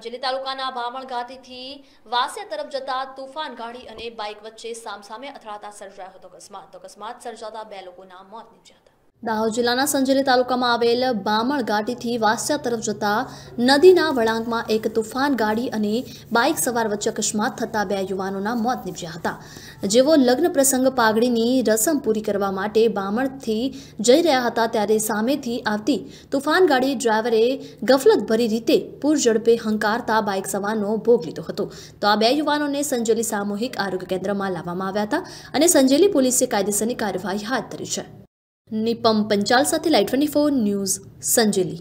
સંજેલી તાલુકાના ભામણ ગાંધીથી વાસિયા તરફ જતા તુફાન ગાડી અને બાઇક વચ્ચે સામસામે અથડાતા સર્જાયો હતો અકસ્માત અકસ્માત સર્જાતા બે લોકોના મોત નીપજ્યા હતા દાહોદ જિલ્લાના સંજેલી તાલુકામાં આવેલ બામણ ઘાટીથી વાસ્યા તરફ જતા નદીના વળાંકમાં એક તુફાન ગાડી અને બાઇક સવાર વચ્ચે અકસ્માત થતા બે યુવાનોના મોત નીપજ્યા હતા જેઓ લગ્ન પ્રસંગ પાઘડીની રસમ પૂરી કરવા માટે બામણથી જઈ રહ્યા હતા ત્યારે સામેથી આવતી તુફાન ગાડી ડ્રાઈવરે ગફલતભરી રીતે પૂર ઝડપે હંકારતા બાઇક સવારનો ભોગ લીધો હતો તો આ બે યુવાનોને સંજેલી સામૂહિક આરોગ્ય કેન્દ્રમાં લાવવામાં આવ્યા હતા અને સંજેલી પોલીસે કાયદેસરની કાર્યવાહી હાથ ધરી છે નિપમ પંચાલ સાથે light twenty four news Sanjeli